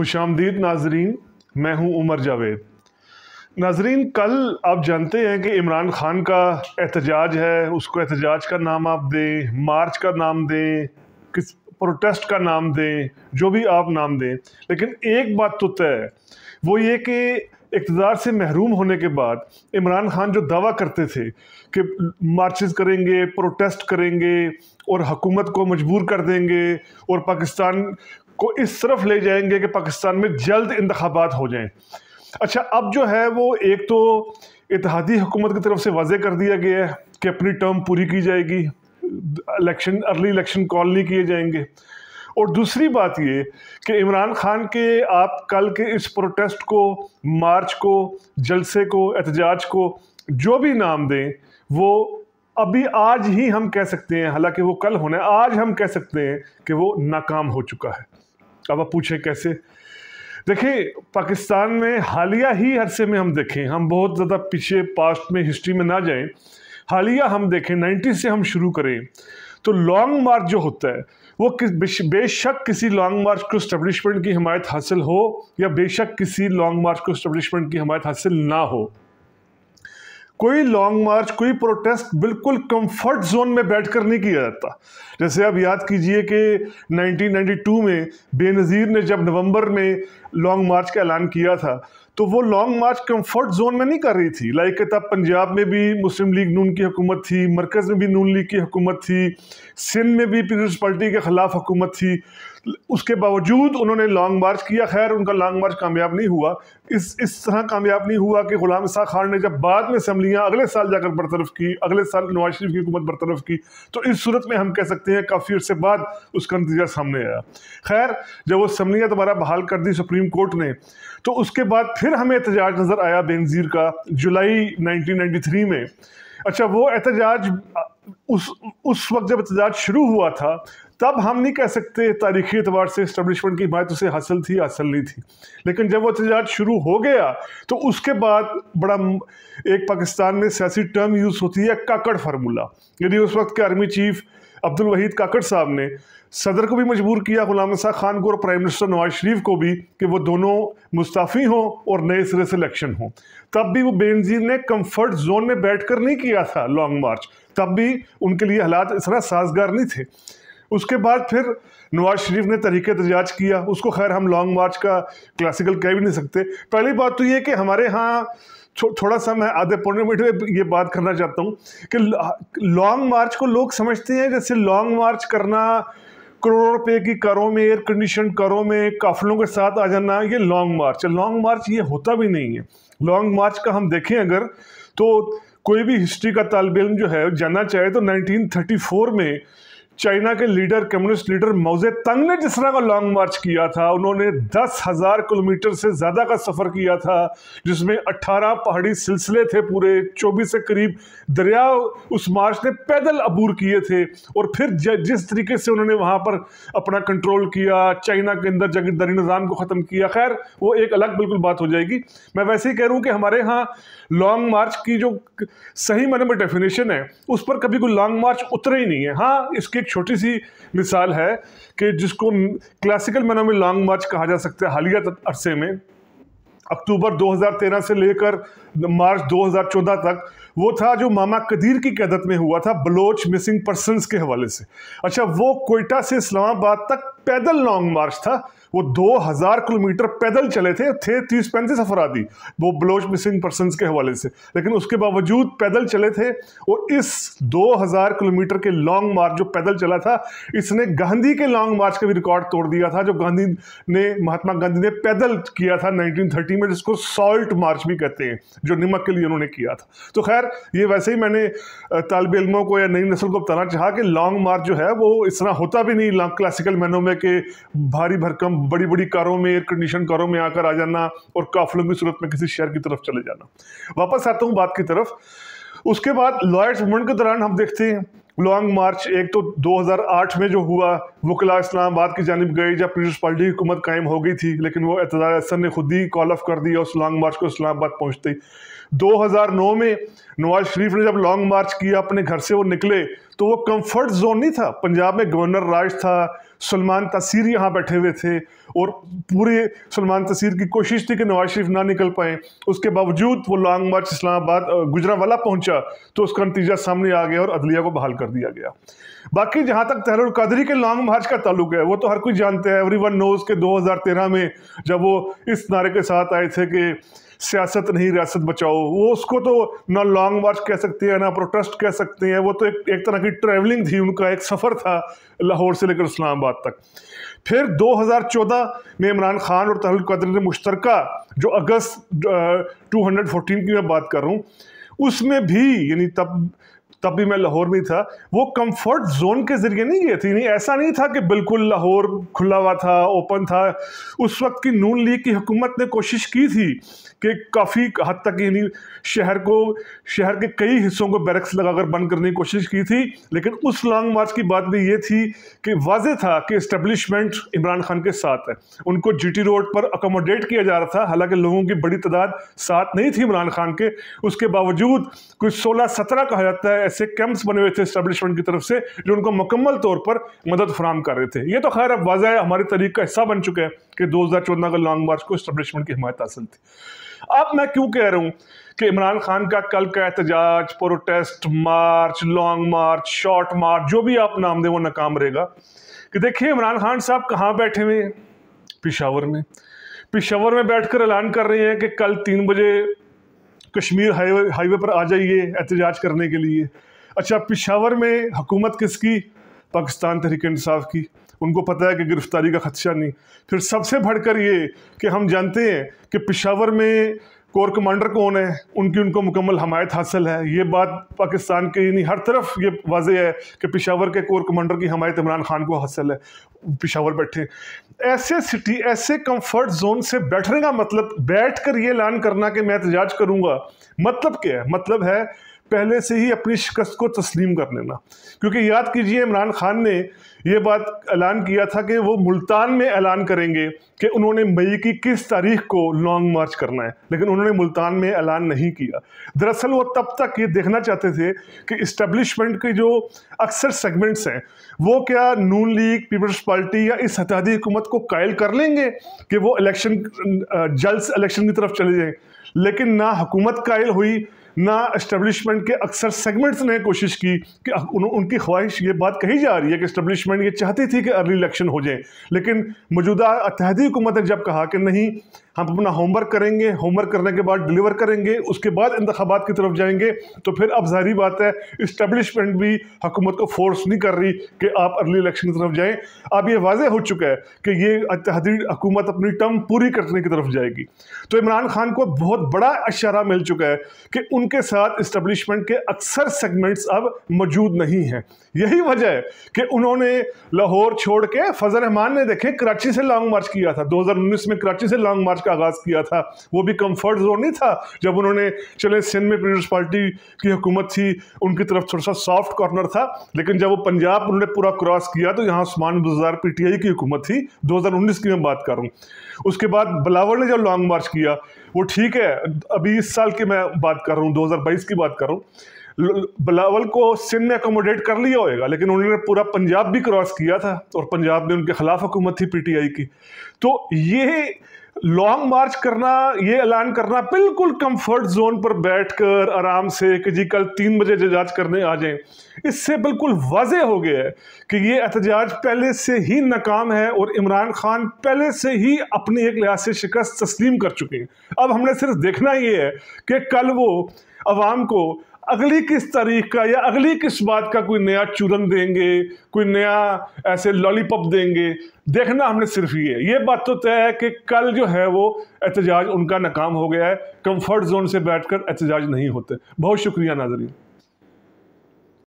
खुश आमदीद नाजरीन मैं हूं उमर जावेद नाजरीन कल आप जानते हैं कि इमरान ख़ान का एहतजाज है उसको एहतजाज का नाम आप दें मार्च का नाम दें किस प्रोटेस्ट का नाम दें जो भी आप नाम दें लेकिन एक बात तो तय है वो ये कि इकतदार से महरूम होने के बाद इमरान खान जो दावा करते थे कि मार्चेस करेंगे प्रोटेस्ट करेंगे और हकूमत को मजबूर कर देंगे और पाकिस्तान को इस तरफ ले जाएंगे कि पाकिस्तान में जल्द इंतबात हो जाए अच्छा अब जो है वो एक तो इतिहादी हुकूमत की तरफ से वाजह कर दिया गया है कि अपनी टर्म पूरी की जाएगी इलेक्शन अर्ली इलेक्शन कॉल नहीं किए जाएंगे और दूसरी बात ये कि इमरान खान के आप कल के इस प्रोटेस्ट को मार्च को जलसे को एहतजाज को जो भी नाम दें वो अभी आज ही हम कह सकते हैं हालांकि वो कल होना है आज हम कह सकते हैं कि वो नाकाम हो चुका है अब आप पूछे कैसे देखिए पाकिस्तान में हालिया ही अरसे में हम देखें हम बहुत ज़्यादा पीछे पास्ट में हिस्ट्री में ना जाएं हालिया हम देखें नाइन्टी से हम शुरू करें तो लॉन्ग मार्च जो होता है वो किस बेशक किसी लॉन्ग मार्च को स्टैब्लिशमेंट की हमायत हासिल हो या बेशक किसी लॉन्ग मार्च को स्टैब्लिशमेंट की हमायत हासिल ना हो कोई लॉन्ग मार्च कोई प्रोटेस्ट बिल्कुल कंफर्ट जोन में बैठकर नहीं किया जाता जैसे आप याद कीजिए कि 1992 में बेनज़ीर ने जब नवंबर में लॉन्ग मार्च का ऐलान किया था तो वो लॉन्ग मार्च कंफर्ट जोन में नहीं कर रही थी लाइक तब पंजाब में भी मुस्लिम लीग नून की हुकूमत थी मरकज़ में भी नून लीग की हुकूमत थी सिंध में भी पीपल्स पार्टी के ख़िलाफ़ हुकूमत थी उसके बावजूद उन्होंने लॉन्ग मार्च किया खैर उनका लॉन्ग मार्च कामयाब नहीं हुआ इस इस तरह कामयाब नहीं हुआ कि गुलाम शाह खान ने जब बाद में असम्बलियाँ अगले साल जाकर बरतरफ की अगले साल नवाज शरीफ की हुकूमत बरतरफ की तो इस सूरत में हम कह सकते हैं काफ़ी अर्से बाद उसका नतीजा सामने आया खैर जब वो असम्बलियाँ दोबारा बहाल कर दी सुप्रीम कोर्ट ने तो उसके बाद फिर फिर हमें एहतजाज नज़र आया बेनज़ीर का जुलाई 1993 में अच्छा वो एहतजाज उस उस वक्त जब एहतजाज शुरू हुआ था तब हम नहीं कह सकते तारीखी एतबार से इस्टबलिशमेंट की हिमायत उसे हासिल थी हासिल नहीं थी लेकिन जब वो एहतजाज शुरू हो गया तो उसके बाद बड़ा एक पाकिस्तान में सियासी टर्म यूज़ होती है काकड़ फार्मूला यदि उस वक्त के आर्मी चीफ अब्दुल वहीद काकड़ साहब ने सदर को भी मजबूर किया गुलाम नसा खान को और प्राइम मिनिस्टर नवाज शरीफ को भी कि वो दोनों मुस्ताफ़ी हों और नए सिरे से इलेक्शन हों तब भी वो बेनजीर ने कंफर्ट जोन में बैठकर नहीं किया था लॉन्ग मार्च तब भी उनके लिए हालात इस तरह साजगार नहीं थे उसके बाद फिर नवाज शरीफ ने तरीके एहतजाज किया उसको खैर हम लॉन्ग मार्च का क्लासिकल कह भी नहीं सकते पहली बात तो ये कि हमारे यहाँ थो, थोड़ा सा मैं आधे पौने मिनट में ये बात करना चाहता हूँ कि लॉन्ग मार्च को लोग समझते हैं जैसे लॉन्ग मार्च करना करोड़ों रुपये की करों में एयर कंडीशन करों में काफलों के साथ आ जाना ये लॉन्ग मार्च लॉन्ग मार्च ये होता भी नहीं है लॉन्ग मार्च का हम देखें अगर तो कोई भी हिस्ट्री का तालब इम जो है जाना चाहे तो 1934 में चाइना के लीडर कम्युनिस्ट लीडर मौजे तंग ने जिस तरह का लॉन्ग मार्च किया था उन्होंने दस हज़ार किलोमीटर से ज़्यादा का सफ़र किया था जिसमें अट्ठारह पहाड़ी सिलसिले थे पूरे चौबीस से करीब दरिया उस मार्च ने पैदल अबूर किए थे और फिर जिस तरीके से उन्होंने वहाँ पर अपना कंट्रोल किया चाइना के अंदर जागीरदारी निज़ाम को ख़त्म किया खैर वो एक अलग बिल्कुल बात हो जाएगी मैं वैसे ही कह रहा हूँ कि हमारे यहाँ लॉन्ग मार्च की जो सही मैंने में डेफिनेशन है उस पर कभी कोई लॉन्ग मार्च उतरे ही नहीं है हाँ इसके छोटी सी मिसाल है कि जिसको क्लासिकल मैनों में लॉन्ग मार्च कहा जा सकता है हालिया अरसे में अक्टूबर 2013 से लेकर मार्च 2014 तक वो था जो मामा कदीर की कैदत में हुआ था बलोच मिसिंग पर्सनस के हवाले से अच्छा वो कोयटा से इस्लामाबाद तक पैदल लॉन्ग मार्च था वो 2000 किलोमीटर पैदल चले थे थे तीस पैंतीस अफराधी वो बलोच मिसिंग पर्सन के हवाले से लेकिन उसके बावजूद पैदल चले थे और इस 2000 किलोमीटर के लॉन्ग मार्च जो पैदल चला था इसने गांधी के लॉन्ग मार्च का भी रिकॉर्ड तोड़ दिया था जो गांधी ने महात्मा गांधी ने पैदल किया था थर्टी में जिसको सॉल्ट मार्च भी कहते हैं जो नमक के लिए उन्होंने किया था तो खैर ये वैसे ही मैंने तालब इलमों को या नई नस्ल को बताना चाहा कि लॉन्ग मार्च जो है वो इस तरह होता भी नहीं क्लासिकल मैनों में कि भारी भरकम बड़ी बड़ी कारों में एयर कंडीशन कारों में आकर आ जाना और काफिलों की सूरत में किसी शहर की तरफ चले जाना वापस आता हूँ बात की तरफ उसके बाद लॉयर्स मूवमेंट के दौरान हम देखते हैं लॉन्ग मार्च एक तो 2008 में जो हुआ वकला इस्लामाबाद की जानब गई जब पीपल्स पार्टी की हुकूमत कायम हो गई थी लेकिन वो एतजाज हसन ने खुद ही कॉल ऑफ कर दिया उस लॉन्ग मार्च को इस्लामाबाद पहुँचते 2009 में नवाज शरीफ ने जब लॉन्ग मार्च किया अपने घर से वो निकले तो वो कंफर्ट जोन नहीं था पंजाब में गवर्नर राज था सलमान तसीर यहाँ बैठे हुए थे और पूरे सलमान तसीर की कोशिश थी कि नवाज शरीफ ना निकल पाए उसके बावजूद वो लॉन्ग मार्च इस्लामाबाद गुजरावाला पहुंचा तो उसका नतीजा सामने आ गया और अदलिया को बहाल कर दिया गया बाकी जहां तक तहरुल कादरी के लॉन्ग मार्च का ताल्लुक है वो तो हर कोई जानते हैं एवरी वन नोज के तेरह में जब वो इस नारे के साथ आए थे कि सियासत नहीं रियासत बचाओ वो उसको तो ना लॉन्ग मार्च कह सकते हैं ना प्रोटेस्ट कह सकते हैं वो तो एक एक तरह की ट्रैवलिंग थी उनका एक सफ़र था लाहौर से लेकर इस्लामाबाद तक फिर में इमरान खान और तहल कदर ने मुश्तर जो अगस्त टू हंड्रेड फोर्टीन की मैं बात कर रहा हूँ उसमें भी यानी तब तब भी मैं लाहौर में था वो कंफर्ट जोन के ज़रिए नहीं गए थे नहीं ऐसा नहीं था कि बिल्कुल लाहौर खुला हुआ था ओपन था उस वक्त की नून लीग की हुकूमत ने कोशिश की थी कि काफ़ी हद तक यानी शहर को शहर के कई हिस्सों को बैरक्स लगाकर बंद करने की कोशिश की थी लेकिन उस लॉन्ग मार्च की बात भी ये थी कि वाजह था कि इस्टबलिशमेंट इमरान खान के साथ है उनको जीटी रोड पर अकोमोडेट किया जा रहा था हालांकि लोगों की बड़ी तादाद साथ नहीं थी इमरान खान के उसके बावजूद कुछ सोलह सत्रह कहा जाता है ऐसे कैंप्स बने हुए थे इस्टबलिशमेंट की तरफ से जो उनको मुकम्मल तौर पर मदद फराम कर रहे थे ये तो खैर अब वाजह है हमारे तरीक का हिस्सा बन चुका है कि दो हज़ार चौदह का लॉन्ग मार्च को इस्टबलिशमेंट की हिमायत हासिल थी अब मैं क्यों कह रहा हूं कि इमरान खान का कल का एहतजाज protest march long march short march जो भी आप नाम दें वो नाकाम रहेगा कि देखिए इमरान खान साहब कहाँ बैठे हुए हैं पिशावर में पिशावर में बैठकर ऐलान कर रहे हैं कि कल तीन बजे कश्मीर हाईवे हाईवे पर आ जाइए एहतजाज करने के लिए अच्छा पिशावर में हुकूमत किसकी पाकिस्तान तहरीक इंसाफ की उनको पता है कि गिरफ्तारी का खदशा नहीं फिर सबसे बढ़कर ये कि हम जानते हैं कि पिशावर में कोर कमांडर कौन है उनकी उनको मुकम्मल हमायत हासिल है ये बात पाकिस्तान के नहीं हर तरफ ये वाजह है कि पिशावर के कोर कमांडर की हमायत इमरान खान को हासिल है पिशावर बैठे ऐसे सिटी ऐसे कंफर्ट जोन से बैठने का मतलब बैठ कर ये ऐलान करना कि मैं एहतजाज करूँगा मतलब क्या है मतलब है पहले से ही अपनी शिकस्त को तस्लीम कर लेना क्योंकि याद कीजिए इमरान खान ने यह बात ऐलान किया था कि वो मुल्तान में ऐलान करेंगे कि उन्होंने मई की किस तारीख को लॉन्ग मार्च करना है लेकिन उन्होंने मुल्तान में ऐलान नहीं किया दरअसल वो तब तक ये देखना चाहते थे कि इस्टेब्लिशमेंट के जो अक्सर सेगमेंट्स हैं वो क्या नून लीग पीपल्स पार्टी या इस हतादी हुकूमत को कायल कर लेंगे कि वो इलेक्शन जल्द इलेक्शन की तरफ चले जाएँ लेकिन ना हुकूमत कायल हुई ना इस्टबलिशमेंट के अक्सर सेगमेंट्स ने कोशिश की कि उन, उनकी ख्वाहिश ये बात कही जा रही है कि इस्टबलिशमेंट ये चाहती थी कि अर्ली इलेक्शन हो जाए लेकिन मौजूदा अतहदी हुकूमत ने जब कहा कि नहीं हम अपना होमवर्क करेंगे होमवर्क करने के बाद डिलीवर करेंगे उसके बाद इंतबात की तरफ जाएंगे तो फिर अब जाहरी बात है इस्टबलिशमेंट भी हुकूमत को फोर्स नहीं कर रही कि आप अर्ली इलेक्शन की तरफ जाएँ अब ये वाजह हो चुका है कि ये तहदी हुकूमत अपनी टर्म पूरी करने की तरफ जाएगी तो इमरान खान को बहुत बड़ा इशारा मिल चुका है कि उनके साथ इस्टबलिशमेंट के अक्सर सेगमेंट्स अब मौजूद नहीं हैं यही वजह है कि उन्होंने लाहौर छोड़ के फजल रहमान ने देखे कराची से लॉन्ग मार्च किया था उन्नीस में कराची से लॉन्ग मार्च राज का आगाज़ किया था वो भी कम्फर्ट जोन नहीं था जब उन्होंने चले सिंध में पीपल्स पार्टी की हुकूमत थी उनकी तरफ थोड़ा सा सॉफ्ट कॉर्नर था लेकिन जब वो पंजाब उन्होंने पूरा क्रॉस किया तो यहाँ Usman Buzdar P T I की हुकूमत थी दो हज़ार उन्नीस की मैं बात करूँ उसके बाद बलावड़ ने जब लॉन्ग मार्च किया वो ठीक है अभी इस साल की मैं बात कर रहा हूँ दो हज़ार बाईस की बात कर रहा हूँ बलावल को सिंध ने अकोमोडेट कर लिया होएगा लेकिन उन्होंने पूरा पंजाब भी क्रॉस किया था और पंजाब में उनके खिलाफ हुकूमत थी पीटीआई की तो ये लॉन्ग मार्च करना ये ऐलान करना बिल्कुल कंफर्ट जोन पर बैठकर आराम से कि जी कल तीन बजे एहतजाज करने आ जाएं इससे बिल्कुल वाजह हो गया है कि ये एहतजाज पहले से ही नाकाम है और इमरान खान पहले से ही अपनी एक लिहाज से शिकस्त तस्लीम कर चुके हैं अब हमने सिर्फ देखना ये है कि कल वो आवाम को अगली किस तारीख का या अगली किस बात का कोई नया चूरन देंगे कोई नया ऐसे लॉलीपॉप देंगे देखना हमने सिर्फ ये ये बात तो तय है कि कल जो है वो एहतजाज उनका नाकाम हो गया है कंफर्ट जोन से बैठकर एहतजाज नहीं होते बहुत शुक्रिया नाजरीन